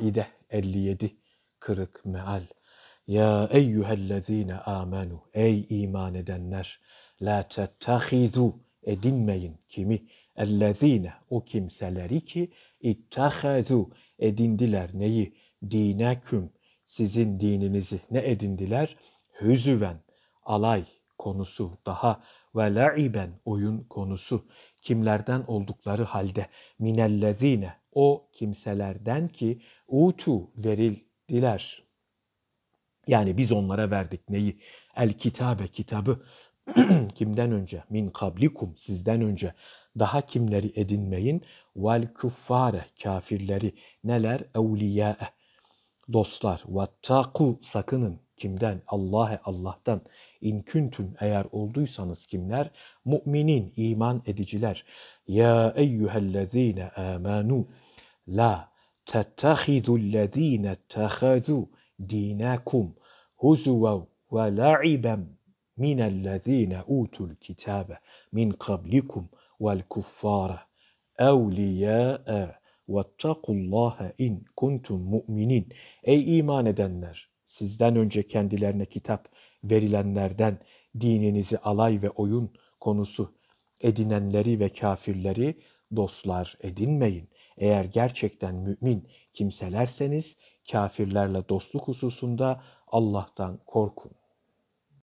Maide 57 kırık meal. Ya eyyühellezine amenu ey iman edenler la tettehizu edinmeyin kimi ellezine o kimseleri ki ittehazu edindiler neyi dineküm sizin dininizi ne edindiler hüzüven alay konusu, daha ve laiben oyun konusu kimlerden oldukları halde minellezine o kimselerden ki utu verildiler. Yani biz onlara verdik neyi? El kitabe kitabı kimden önce? Min kablikum sizden önce. Daha kimleri edinmeyin? Vel küffare kafirleri neler? Evliyae dostlar. Vattaku sakının Kimden? Allah'e Allah'tan. İn küntüm eğer olduysanız kimler? Mu'minin iman ediciler. Ya eyyühellezine amanu la tettehizullezine tehezu dinakum huzuve ve la'iben minellezine utul kitabe min kablikum vel kuffara evliyâe vettakul in kuntum mu'minin. Ey iman edenler! sizden önce kendilerine kitap verilenlerden dininizi alay ve oyun konusu edinenleri ve kafirleri dostlar edinmeyin. Eğer gerçekten mümin kimselerseniz kafirlerle dostluk hususunda Allah'tan korkun.